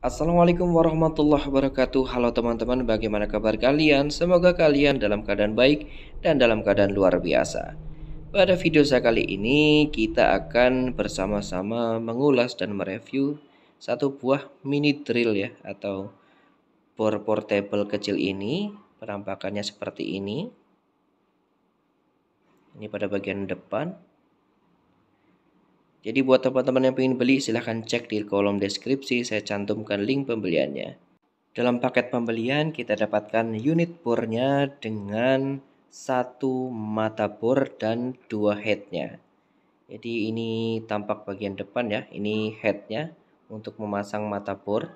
Assalamualaikum warahmatullahi wabarakatuh Halo teman-teman bagaimana kabar kalian Semoga kalian dalam keadaan baik dan dalam keadaan luar biasa Pada video saya kali ini kita akan bersama-sama mengulas dan mereview Satu buah mini drill ya atau bor portable kecil ini Penampakannya seperti ini Ini pada bagian depan jadi buat teman-teman yang ingin beli silahkan cek di kolom deskripsi saya cantumkan link pembeliannya. Dalam paket pembelian kita dapatkan unit bornya dengan satu mata bor dan dua headnya. Jadi ini tampak bagian depan ya, ini headnya untuk memasang mata bor.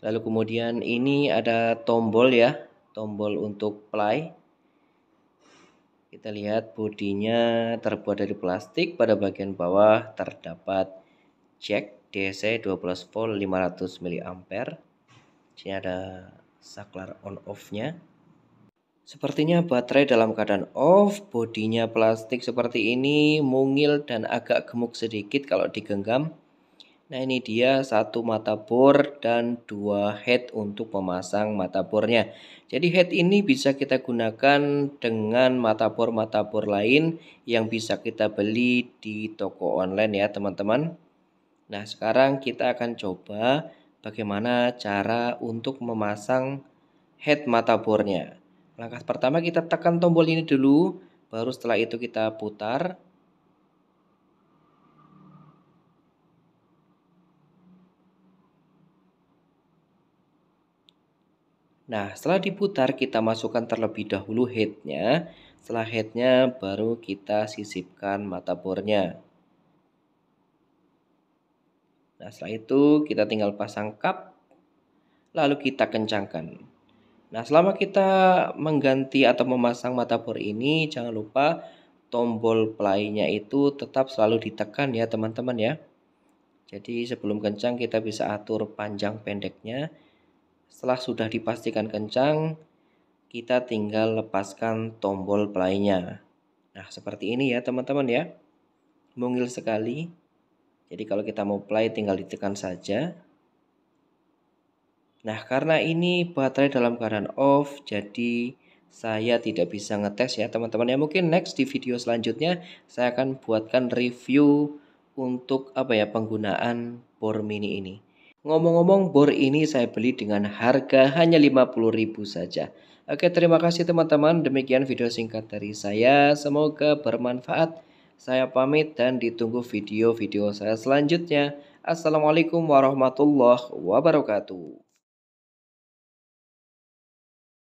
Lalu kemudian ini ada tombol ya, tombol untuk play. Kita lihat bodinya terbuat dari plastik, pada bagian bawah terdapat jack DC 12 volt 500 mA. Sini ada saklar on off-nya. Sepertinya baterai dalam keadaan off, bodinya plastik seperti ini, mungil dan agak gemuk sedikit kalau digenggam. Nah ini dia satu mata bor dan dua head untuk memasang mata bornya. Jadi head ini bisa kita gunakan dengan mata bor-mata bor lain yang bisa kita beli di toko online ya teman-teman. Nah sekarang kita akan coba bagaimana cara untuk memasang head mata bornya. Langkah pertama kita tekan tombol ini dulu, baru setelah itu kita putar. Nah, setelah diputar kita masukkan terlebih dahulu headnya. Setelah headnya baru kita sisipkan mata bornya. Nah, setelah itu kita tinggal pasang cup lalu kita kencangkan. Nah, selama kita mengganti atau memasang mata bor ini jangan lupa tombol play-nya itu tetap selalu ditekan ya teman-teman ya. Jadi sebelum kencang kita bisa atur panjang pendeknya setelah sudah dipastikan kencang, kita tinggal lepaskan tombol playnya. Nah, seperti ini ya teman-teman ya. Mungil sekali. Jadi kalau kita mau play tinggal ditekan saja. Nah, karena ini baterai dalam keadaan off, jadi saya tidak bisa ngetes ya teman-teman. Ya mungkin next di video selanjutnya saya akan buatkan review untuk apa ya penggunaan bor mini ini. Ngomong-ngomong bor ini saya beli dengan harga hanya 50.000 saja. Oke terima kasih teman-teman demikian video singkat dari saya semoga bermanfaat. Saya pamit dan ditunggu video-video saya selanjutnya. Assalamualaikum warahmatullahi wabarakatuh.